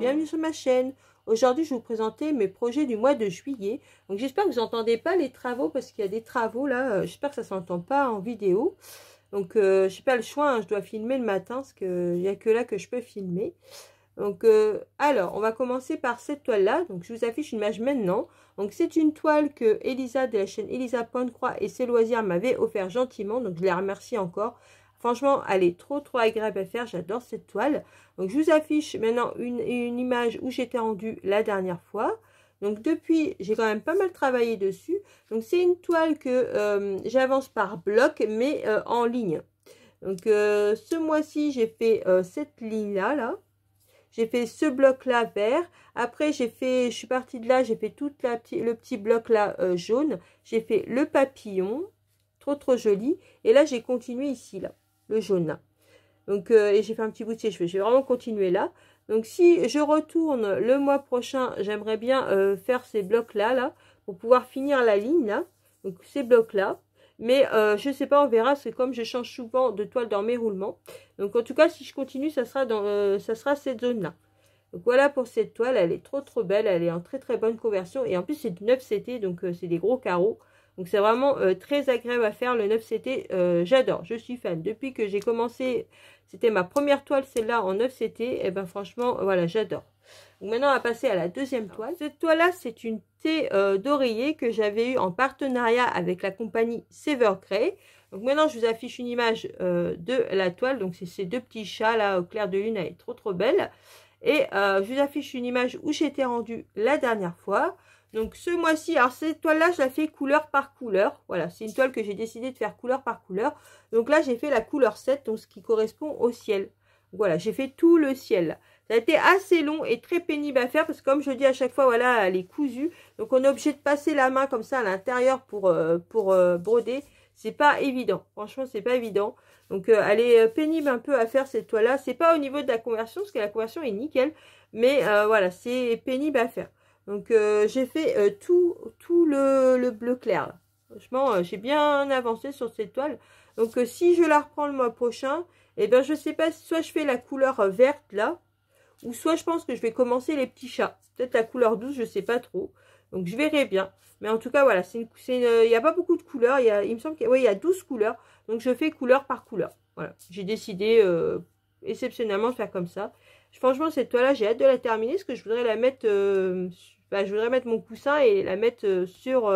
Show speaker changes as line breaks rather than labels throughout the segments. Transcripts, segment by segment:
bienvenue sur ma chaîne. Aujourd'hui, je vais vous présenter mes projets du mois de juillet. Donc, j'espère que vous n'entendez pas les travaux parce qu'il y a des travaux là. Euh, j'espère que ça ne s'entend pas en vidéo. Donc, euh, je n'ai pas le choix, hein, je dois filmer le matin parce qu'il euh, n'y a que là que je peux filmer. Donc, alors, on va commencer par cette toile-là. Donc, je vous affiche une image maintenant. Donc, c'est une toile que Elisa de la chaîne Elisa Pointe-Croix et ses loisirs m'avait offert gentiment. Donc, je les remercie encore. Franchement, elle est trop trop agréable à faire. J'adore cette toile. Donc, je vous affiche maintenant une, une image où j'étais rendue la dernière fois. Donc, depuis, j'ai quand même pas mal travaillé dessus. Donc, c'est une toile que euh, j'avance par bloc, mais euh, en ligne. Donc, euh, ce mois-ci, j'ai fait cette ligne-là, là. J'ai fait ce bloc-là vert. Après, j'ai fait, je suis partie de là, j'ai fait tout le petit bloc-là jaune. J'ai fait le papillon. Trop, trop joli. Et là, j'ai continué ici, là le jaune. Donc, euh, et j'ai fait un petit bout de Je vais vraiment continuer là. Donc, si je retourne le mois prochain, j'aimerais bien euh, faire ces blocs-là, là, pour pouvoir finir la ligne, là. Donc, ces blocs-là. Mais euh, je ne sais pas, on verra, c'est comme je change souvent de toile dans mes roulements. Donc, en tout cas, si je continue, ça sera, dans, ça sera cette zone-là. Donc, voilà pour cette toile. Elle est trop, trop belle. Elle est en très, très bonne conversion. Et en plus, c'est du 9 CT, donc c'est des gros carreaux. Donc c'est vraiment euh, très agréable à faire le 9CT. Euh, j'adore, je suis fan. Depuis que j'ai commencé, c'était ma première toile, celle-là en 9CT. Et eh ben franchement, voilà, j'adore. Donc Maintenant, on va passer à la deuxième toile. Cette toile-là, c'est une thé euh, d'oreiller que j'avais eu en partenariat avec la compagnie Severcray. Donc maintenant, je vous affiche une image de la toile. Donc c'est ces deux petits chats là au clair de lune, elle est trop trop belle et je euh, vous affiche une image où j'étais rendue la dernière fois. Donc ce mois-ci, alors cette toile-là, je la fais couleur par couleur. Voilà, c'est une toile que j'ai décidé de faire couleur par couleur. Donc là, j'ai fait la couleur 7, donc ce qui correspond au ciel. Voilà, j'ai fait tout le ciel. Ça a été assez long et très pénible à faire parce que comme je dis à chaque fois, voilà, elle est cousue. Donc on est obligé de passer la main comme ça à l'intérieur pour, euh, pour euh, broder. C'est pas évident. Franchement, c'est pas évident. Donc, euh, elle est euh, pénible un peu à faire cette toile-là. C'est pas au niveau de la conversion, parce que la conversion est nickel. Mais euh, voilà, c'est pénible à faire. Donc, j'ai fait tout, tout le, bleu clair. Franchement, j'ai bien avancé sur cette toile. Donc, si je la reprends le mois prochain, eh bien, je sais pas, soit je fais la couleur verte, là, ou soit je pense que je vais commencer les petits chats. Peut-être la couleur douce, je sais pas trop. Donc je verrai bien. Mais en tout cas, voilà, il n'y a pas beaucoup de couleurs. Il, me semble qu'il y a 12 couleurs. Donc je fais couleur par couleur. Voilà, j'ai décidé euh, exceptionnellement de faire comme ça. Franchement, cette toile-là, j'ai hâte de la terminer parce que je voudrais la mettre... Euh, bah, je voudrais mettre mon coussin et la mettre euh, sur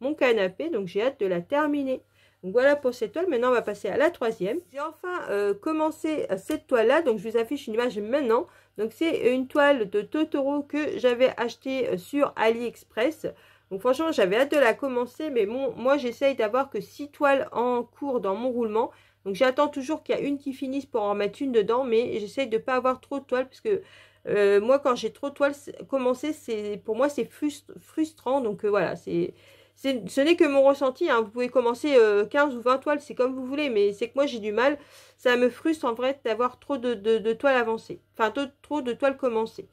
mon canapé. Donc j'ai hâte de la terminer. Donc voilà pour cette toile. Maintenant, on va passer à la troisième. J'ai enfin commencé cette toile-là. Donc je vous affiche une image maintenant. Donc c'est une toile de Totoro que j'avais achetée euh, sur AliExpress. Donc franchement, j'avais hâte de la commencer, mais bon, moi j'essaye d'avoir que 6 toiles en cours dans mon roulement. Donc j'attends toujours qu'il y a une qui finisse pour en mettre une dedans, mais j'essaye de ne pas avoir trop de toiles, parce que euh, moi quand j'ai trop de toiles c'est pour moi c'est frustrant. Donc euh, voilà, c'est ce n'est que mon ressenti, hein. vous pouvez commencer 15 euh, ou 20 toiles, c'est comme vous voulez, mais c'est que moi j'ai du mal, ça me frustre en vrai d'avoir trop de, toiles avancées, enfin trop de toiles commencées.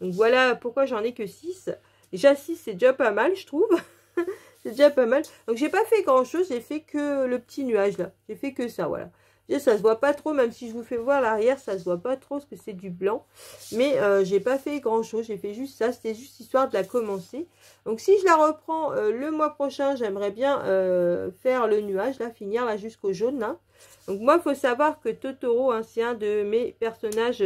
Donc voilà pourquoi j'en ai que 6. Déjà 6 c'est déjà pas mal je trouve, c'est déjà pas mal. Donc j'ai pas fait grand chose, j'ai fait que le petit nuage là, j'ai fait que ça voilà ça se voit pas trop, même si je vous fais voir l'arrière, ça se voit pas trop parce que c'est du blanc. Mais je euh, j'ai pas fait grand chose, j'ai fait juste ça, c'était juste histoire de la commencer. Donc si je la reprends euh, le mois prochain, j'aimerais bien euh, faire le nuage, la finir là jusqu'au jaune. Hein. Donc moi, il faut savoir que Totoro, hein, c'est un de mes personnages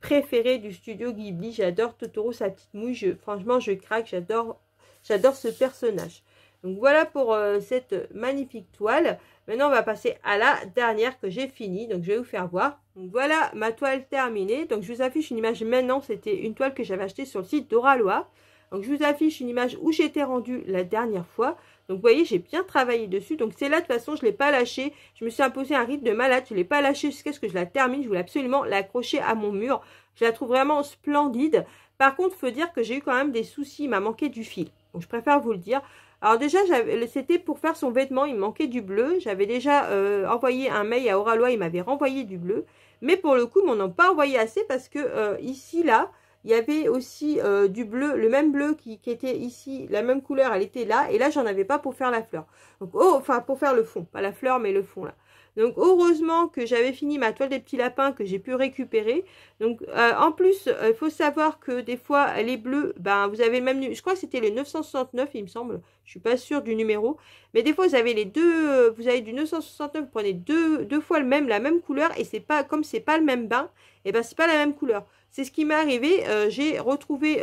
préférés du studio Ghibli. J'adore Totoro, sa petite mouille, franchement, je craque, j'adore ce personnage. Donc voilà pour cette magnifique toile. Maintenant, on va passer à la dernière que j'ai finie. Donc, je vais vous faire voir. voilà ma toile terminée. Donc, je vous affiche une image maintenant. C'était une toile que j'avais achetée sur le site d'Oraloa. Donc, je vous affiche une image où j'étais rendue la dernière fois. Donc, vous voyez, j'ai bien travaillé dessus. Donc, c'est là, de toute façon, je ne l'ai pas lâché. Je me suis imposé un rythme de malade. Je ne l'ai pas lâché jusqu'à ce que je la termine. Je voulais absolument l'accrocher à mon mur. Je la trouve vraiment splendide. Par contre, il faut dire que j'ai eu quand même des soucis. Il m'a manqué du fil. Donc, je préfère vous le dire. Alors déjà, c'était pour faire son vêtement, il manquait du bleu. J'avais déjà euh, envoyé un mail à Oralois, il m'avait renvoyé du bleu. Mais pour le coup, on m'en ont pas envoyé assez parce que euh, ici, là, il y avait aussi euh, du bleu, le même bleu qui, était ici, la même couleur, elle était là. Et là, j'en avais pas pour faire la fleur. Donc, oh, enfin, pour faire le fond, pas la fleur, mais le fond, là. Donc heureusement que j'avais fini ma toile des petits lapins que j'ai pu récupérer. Donc euh, en plus, euh, il faut savoir que des fois les bleus, ben vous avez le même je crois que c'était le 969 il me semble, je ne suis pas sûre du numéro, mais des fois vous avez les deux euh, vous avez du 969, vous prenez deux, deux fois le même la même couleur et c'est pas comme c'est pas le même bain, et eh ben c'est pas la même couleur. C'est ce qui m'est arrivé, j'ai retrouvé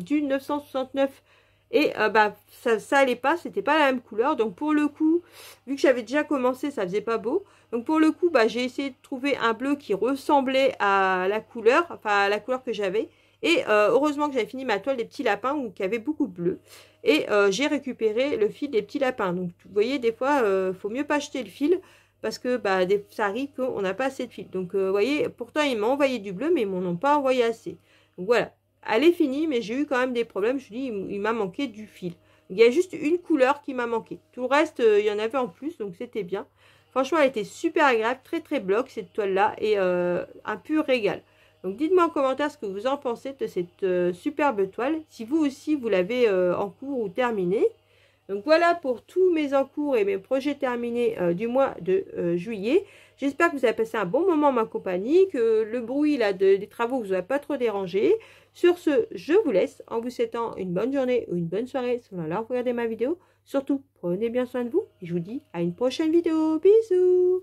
du 969 et euh, bah, ça, ça allait pas, c'était pas la même couleur. Donc pour le coup, vu que j'avais déjà commencé, ça faisait pas beau. Donc pour le coup, bah, j'ai essayé de trouver un bleu qui ressemblait à la couleur, enfin à la couleur que j'avais. Et euh, heureusement que j'avais fini ma toile des petits lapins où, qui avait beaucoup de bleu. Et euh, j'ai récupéré le fil des petits lapins. Donc vous voyez, des fois, il faut mieux pas acheter le fil parce que bah, des, ça arrive qu'on n'a pas assez de fil. Donc vous voyez, pourtant ils m'ont envoyé du bleu, mais ils m'en ont pas envoyé assez. Donc voilà. Elle est finie, mais j'ai eu quand même des problèmes. Je dis, il, m'a manqué du fil. Il y a juste une couleur qui m'a manqué. Tout le reste, euh, il y en avait en plus, donc c'était bien. Franchement, elle était super agréable, très très bloc cette toile-là, et euh, un pur régal. Donc dites-moi en commentaire ce que vous en pensez de cette euh, superbe toile. Si vous aussi, vous l'avez en cours ou terminée. Donc voilà pour tous mes encours et mes projets terminés euh, du mois de euh, juillet. J'espère que vous avez passé un bon moment en ma compagnie, que le bruit là, des travaux vous a pas trop dérangé. Sur ce, je vous laisse en vous souhaitant une bonne journée ou une bonne soirée selon là où vous regardez ma vidéo. Surtout, prenez bien soin de vous et je vous dis à une prochaine vidéo. Bisous